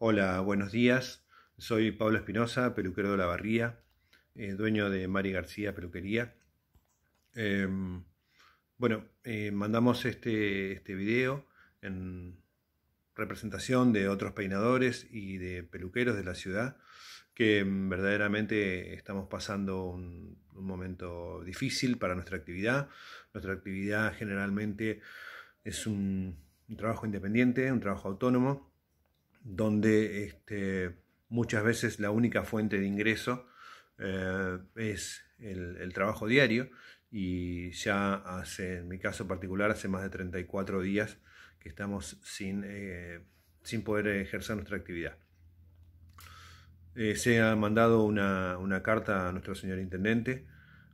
Hola, buenos días. Soy Pablo Espinosa, peluquero de la Barría, eh, dueño de Mari García Peluquería. Em, bueno, eh, mandamos este, este video en representación de otros peinadores y de peluqueros de la ciudad que mm, verdaderamente estamos pasando un, momento difícil para nuestra actividad. Nuestra actividad generalmente es un, trabajo independiente, un trabajo autónomo, donde este, muchas veces la única fuente de ingreso eh, es el, trabajo diario y ya hace, en mi caso particular, hace más de 34 días que estamos sin, eh, sin poder ejercer nuestra actividad. Eh, se ha mandado una, una, carta a nuestro señor intendente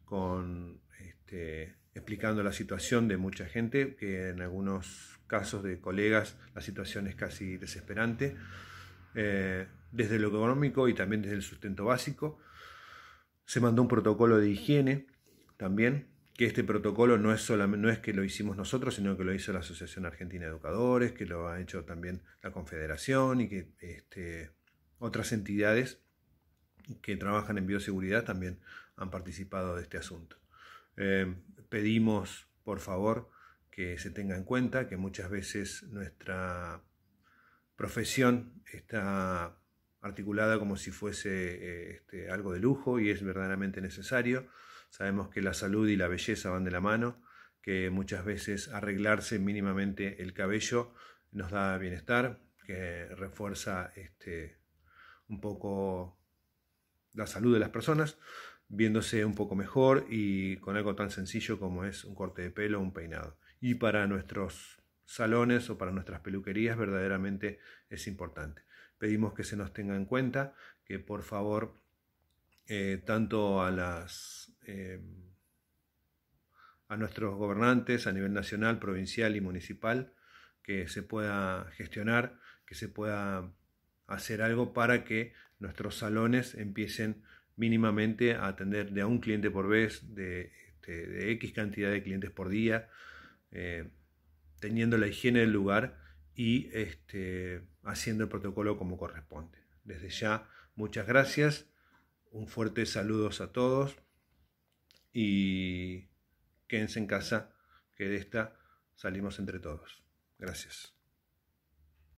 con este, explicando la situación de mucha gente, que en algunos casos de colegas la situación es casi desesperante, eh, desde lo económico y también desde el sustento básico. Se mandó un protocolo de higiene también, que este protocolo no es, solamente, no es que lo hicimos nosotros, sino que lo hizo la Asociación Argentina de Educadores, que lo ha hecho también la Confederación y que este, otras entidades que trabajan en bioseguridad también han participado de este asunto. Eh, pedimos, por favor, que se tenga en cuenta que muchas veces nuestra profesión está articulada como si fuese eh, este, algo de lujo y es verdaderamente necesario. Sabemos que la salud y la belleza van de la mano, que muchas veces arreglarse mínimamente el cabello nos da bienestar, que refuerza este, un poco la salud de las personas, viéndose un poco mejor y con algo tan sencillo como es un corte de pelo o un peinado. Y para nuestros salones o para nuestras peluquerías verdaderamente es importante. Pedimos que se nos tenga en cuenta, que por favor, eh, tanto a las... Eh, a nuestros gobernantes a nivel nacional, provincial y municipal, que se pueda gestionar, que se pueda hacer algo para que nuestros salones empiecen mínimamente a atender de a un cliente por vez, de, X cantidad de clientes por día, eh, teniendo la higiene del lugar y este, haciendo el protocolo como corresponde. Desde ya, muchas gracias, un fuerte saludos a todos y quédense en casa, que de esta salimos entre todos. Gracias.